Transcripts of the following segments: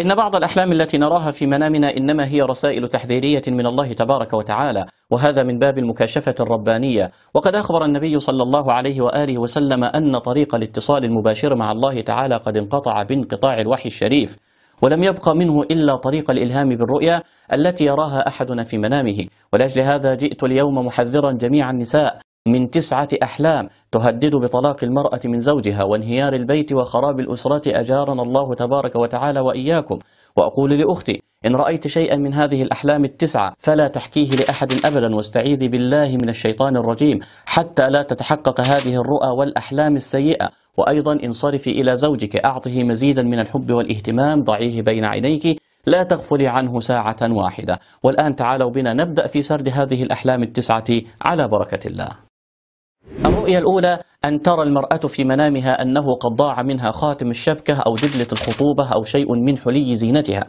إن بعض الأحلام التي نراها في منامنا إنما هي رسائل تحذيرية من الله تبارك وتعالى وهذا من باب المكاشفة الربانية وقد أخبر النبي صلى الله عليه وآله وسلم أن طريق الاتصال المباشر مع الله تعالى قد انقطع بانقطاع الوحي الشريف ولم يبقى منه إلا طريق الإلهام بالرؤيا التي يراها أحدنا في منامه ولأجل هذا جئت اليوم محذرا جميع النساء من تسعة أحلام تهدد بطلاق المرأة من زوجها وانهيار البيت وخراب الأسرة أجارنا الله تبارك وتعالى وإياكم وأقول لأختي إن رأيت شيئا من هذه الأحلام التسعة فلا تحكيه لأحد أبدا واستعيذي بالله من الشيطان الرجيم حتى لا تتحقق هذه الرؤى والأحلام السيئة وأيضا انصرفي إلى زوجك أعطه مزيدا من الحب والاهتمام ضعيه بين عينيك لا تغفلي عنه ساعة واحدة والآن تعالوا بنا نبدأ في سرد هذه الأحلام التسعة على بركة الله الرؤية الأولى أن ترى المرأة في منامها أنه قد ضاع منها خاتم الشبكة أو دبلة الخطوبة أو شيء من حلي زينتها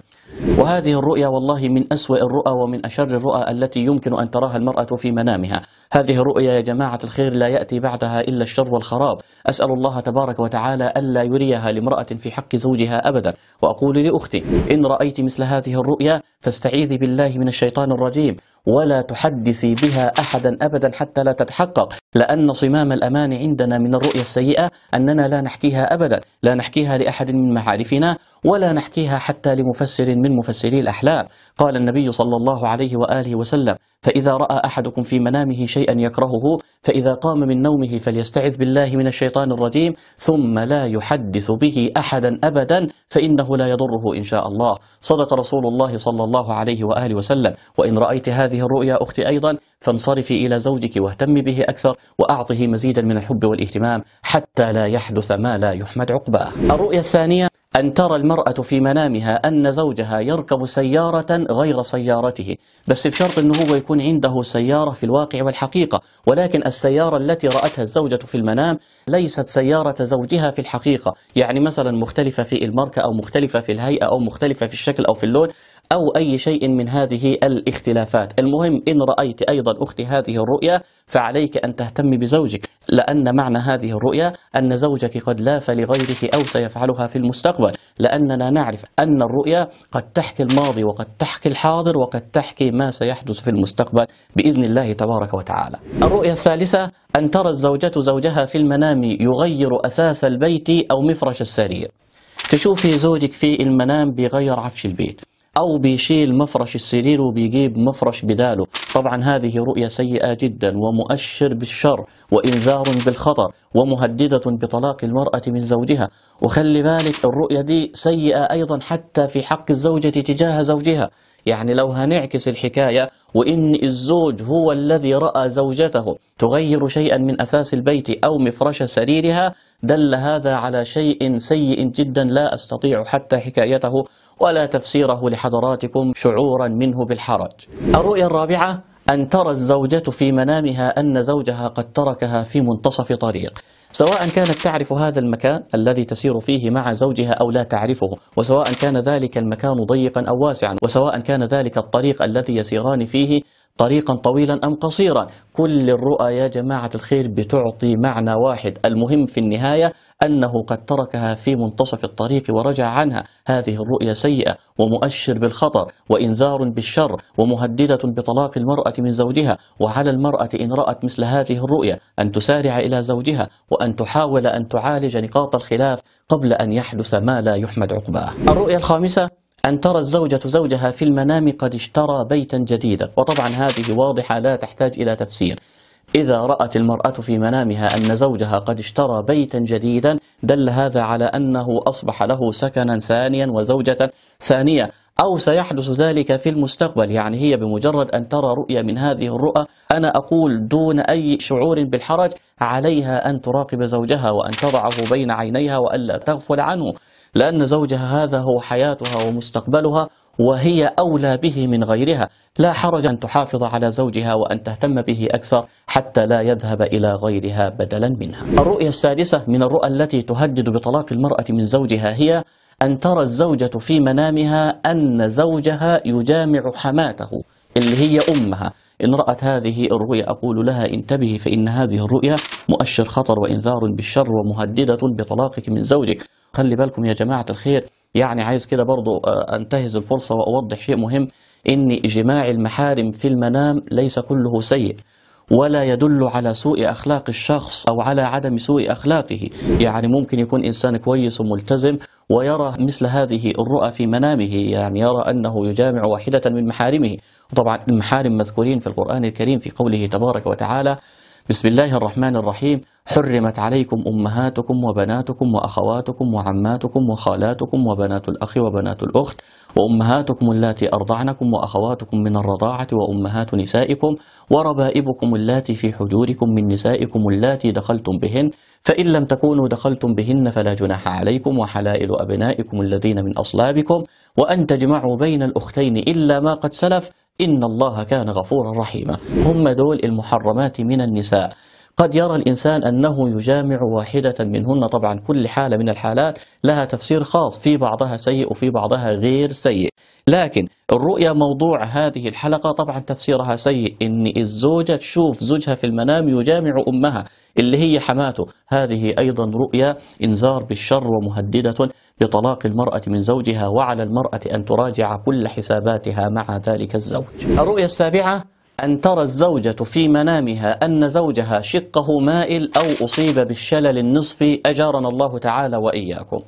وهذه الرؤيا والله من أسوأ الرؤى ومن أشر الرؤى التي يمكن أن تراها المرأة في منامها هذه الرؤيا يا جماعة الخير لا يأتي بعدها إلا الشر والخراب أسأل الله تبارك وتعالى ألا يريها لامرأة في حق زوجها أبدا وأقول لأختي إن رأيت مثل هذه الرؤيا فاستعيذي بالله من الشيطان الرجيم ولا تحدثي بها أحدا أبدا حتى لا تتحقق لأن صمام الأمان عندنا من الرؤية السيئة أننا لا نحكيها أبدا لا نحكيها لأحد من معارفنا ولا نحكيها حتى لمفسر من مفسري الأحلام قال النبي صلى الله عليه وآله وسلم فإذا رأى أحدكم في منامه شيئا يكرهه فإذا قام من نومه فليستعذ بالله من الشيطان الرجيم ثم لا يحدث به أحدا أبدا فإنه لا يضره إن شاء الله صدق رسول الله صلى الله عليه وآله وسلم وإن رأيت هذه الرؤيا أختي أيضا فانصرفي إلى زوجك واهتمي به أكثر وأعطه مزيدا من الحب والاهتمام حتى لا يحدث ما لا يحمد عقباه الرؤية الثانية أن ترى المرأة في منامها أن زوجها يركب سيارة غير سيارته بس بشرط أنه هو يكون عنده سيارة في الواقع والحقيقة ولكن السيارة التي رأتها الزوجة في المنام ليست سيارة زوجها في الحقيقة يعني مثلا مختلفة في الماركة أو مختلفة في الهيئة أو مختلفة في الشكل أو في اللون أو أي شيء من هذه الاختلافات المهم إن رأيت أيضا أختي هذه الرؤيا فعليك أن تهتم بزوجك لأن معنى هذه الرؤيا أن زوجك قد لاف لغيرك أو سيفعلها في المستقبل لأننا نعرف أن الرؤيا قد تحكي الماضي وقد تحكي الحاضر وقد تحكي ما سيحدث في المستقبل بإذن الله تبارك وتعالى الرؤيا الثالثة أن ترى الزوجة زوجها في المنام يغير أساس البيت أو مفرش السرير تشوفي زوجك في المنام بغير عفش البيت أو بيشيل مفرش السرير وبيجيب مفرش بداله طبعا هذه رؤية سيئة جدا ومؤشر بالشر وإنذار بالخطر ومهددة بطلاق المرأة من زوجها وخلي بالك الرؤية دي سيئة أيضا حتى في حق الزوجة تجاه زوجها يعني لو هنعكس الحكاية وإن الزوج هو الذي رأى زوجته تغير شيئا من أساس البيت أو مفرش سريرها دل هذا على شيء سيء جدا لا أستطيع حتى حكايته ولا تفسيره لحضراتكم شعورا منه بالحرج الرؤية الرابعة أن ترى الزوجة في منامها أن زوجها قد تركها في منتصف طريق سواء كانت تعرف هذا المكان الذي تسير فيه مع زوجها أو لا تعرفه وسواء كان ذلك المكان ضيقا أو واسعا وسواء كان ذلك الطريق الذي يسيران فيه طريقا طويلا أم قصيرا كل الرؤى يا جماعة الخير بتعطي معنى واحد المهم في النهاية أنه قد تركها في منتصف الطريق ورجع عنها هذه الرؤيا سيئة ومؤشر بالخطر وإنذار بالشر ومهددة بطلاق المرأة من زوجها وعلى المرأة إن رأت مثل هذه الرؤيا أن تسارع إلى زوجها وأن تحاول أن تعالج نقاط الخلاف قبل أن يحدث ما لا يحمد عقباه الرؤيا الخامسة أن ترى الزوجة زوجها في المنام قد اشترى بيتا جديدا وطبعا هذه واضحة لا تحتاج إلى تفسير إذا رأت المرأة في منامها أن زوجها قد اشترى بيتا جديدا دل هذا على أنه أصبح له سكنا ثانيا وزوجة ثانية أو سيحدث ذلك في المستقبل يعني هي بمجرد أن ترى رؤية من هذه الرؤى أنا أقول دون أي شعور بالحرج عليها أن تراقب زوجها وأن تضعه بين عينيها وألا تغفل عنه لأن زوجها هذا هو حياتها ومستقبلها وهي أولى به من غيرها لا حرج أن تحافظ على زوجها وأن تهتم به أكثر حتى لا يذهب إلى غيرها بدلا منها الرؤية السادسة من الرؤى التي تهدد بطلاق المرأة من زوجها هي أن ترى الزوجة في منامها أن زوجها يجامع حماته اللي هي أمها إن رأت هذه الرؤيا أقول لها انتبهي فإن هذه الرؤيا مؤشر خطر وإنذار بالشر ومهددة بطلاقك من زوجك خلي بالكم يا جماعة الخير يعني عايز كده برضو آه، أنتهز الفرصة وأوضح شيء مهم إن جماع المحارم في المنام ليس كله سيء ولا يدل على سوء أخلاق الشخص أو على عدم سوء أخلاقه يعني ممكن يكون إنسان كويس وملتزم ويرى مثل هذه الرؤى في منامه يعني يرى أنه يجامع واحدة من محارمه طبعا المحارم مذكورين في القرآن الكريم في قوله تبارك وتعالى بسم الله الرحمن الرحيم حرمت عليكم أمهاتكم وبناتكم وأخواتكم وعماتكم وخالاتكم وبنات الأخ وبنات الأخت وأمهاتكم اللاتي أرضعنكم وأخواتكم من الرضاعة وأمهات نسائكم وربائبكم اللاتي في حجوركم من نسائكم اللاتي دخلتم بهن فإن لم تكونوا دخلتم بهن فلا جناح عليكم وحلائل أبنائكم الذين من أصلابكم وأن تجمعوا بين الأختين إلا ما قد سلف إن الله كان غفورا رحيما هم دول المحرمات من النساء قد يرى الإنسان أنه يجامع واحدة منهن طبعا كل حالة من الحالات لها تفسير خاص في بعضها سيء وفي بعضها غير سيء لكن الرؤية موضوع هذه الحلقة طبعا تفسيرها سيء إن الزوجة تشوف زوجها في المنام يجامع أمها اللي هي حماته هذه أيضا رؤيا إنذار بالشر ومهددة بطلاق المرأة من زوجها وعلى المرأة أن تراجع كل حساباتها مع ذلك الزوج الرؤية السابعة أن ترى الزوجة في منامها أن زوجها شقه مائل أو أصيب بالشلل النصفي أجارنا الله تعالى وإياكم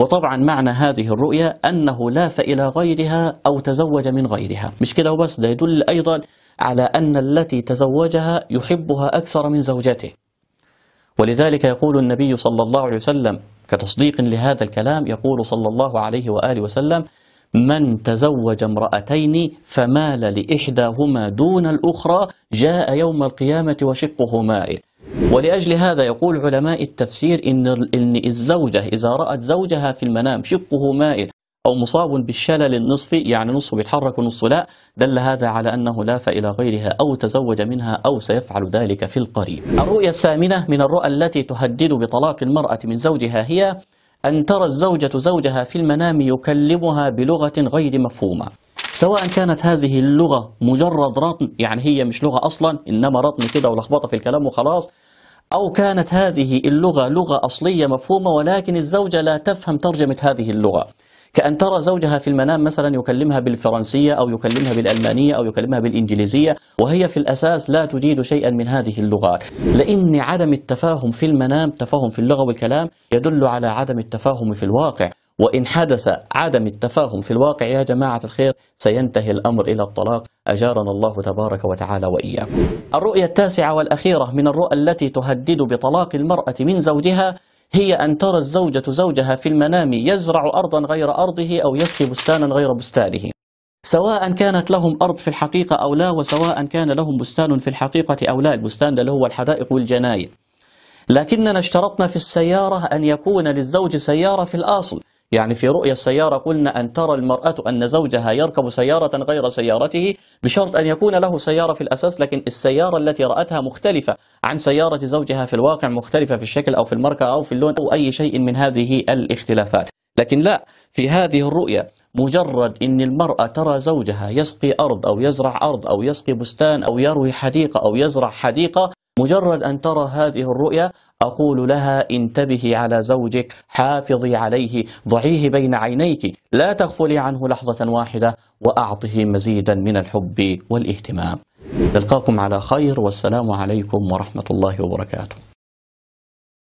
وطبعا معنى هذه الرؤية أنه لاف إلى غيرها أو تزوج من غيرها مش كده وبس ده يدل أيضا على أن التي تزوجها يحبها أكثر من زوجته ولذلك يقول النبي صلى الله عليه وسلم كتصديق لهذا الكلام يقول صلى الله عليه وآله وسلم من تزوج امرأتين فمال لإحداهما دون الأخرى جاء يوم القيامة وشقه مائل ولأجل هذا يقول علماء التفسير إن, إن الزوجة إذا رأت زوجها في المنام شقه مائل أو مصاب بالشلل النصفي يعني نصه بيتحرك ونصه لا دل هذا على أنه لاف إلى غيرها أو تزوج منها أو سيفعل ذلك في القريب الرؤية الثامنة من الرؤى التي تهدد بطلاق المرأة من زوجها هي أن ترى الزوجة زوجها في المنام يكلمها بلغة غير مفهومة سواء كانت هذه اللغة مجرد رطن يعني هي مش لغة أصلا إنما رطن كده ولخبطة في الكلام وخلاص أو كانت هذه اللغة لغة أصلية مفهومة ولكن الزوجة لا تفهم ترجمة هذه اللغة كأن ترى زوجها في المنام مثلا يكلمها بالفرنسية أو يكلمها بالألمانية أو يكلمها بالإنجليزية وهي في الأساس لا تجيد شيئا من هذه اللغات لأن عدم التفاهم في المنام تفاهم في اللغة والكلام يدل على عدم التفاهم في الواقع وإن حدث عدم التفاهم في الواقع يا جماعة الخير سينتهي الأمر إلى الطلاق أجارنا الله تبارك وتعالى وإياكم الرؤية التاسعة والأخيرة من الرؤى التي تهدد بطلاق المرأة من زوجها هي أن ترى الزوجة زوجها في المنام يزرع أرضا غير أرضه أو يسقي بستانا غير بستانه سواء كانت لهم أرض في الحقيقة أو لا وسواء كان لهم بستان في الحقيقة أو لا البستان اللي هو الحدائق والجناين لكننا اشترطنا في السيارة أن يكون للزوج سيارة في الأصل يعني في رؤيا السيارة قلنا أن ترى المرأة أن زوجها يركب سيارة غير سيارته بشرط أن يكون له سيارة في الأساس لكن السيارة التي رأتها مختلفة عن سيارة زوجها في الواقع مختلفة في الشكل أو في الماركة أو في اللون أو أي شيء من هذه الاختلافات لكن لا في هذه الرؤية مجرد أن المرأة ترى زوجها يسقي أرض أو يزرع أرض أو يسقي بستان أو يروي حديقة أو يزرع حديقة مجرد أن ترى هذه الرؤيا أقول لها انتبهي على زوجك حافظي عليه ضعيه بين عينيك لا تغفلي عنه لحظة واحدة وأعطه مزيدا من الحب والاهتمام نلقاكم على خير والسلام عليكم ورحمة الله وبركاته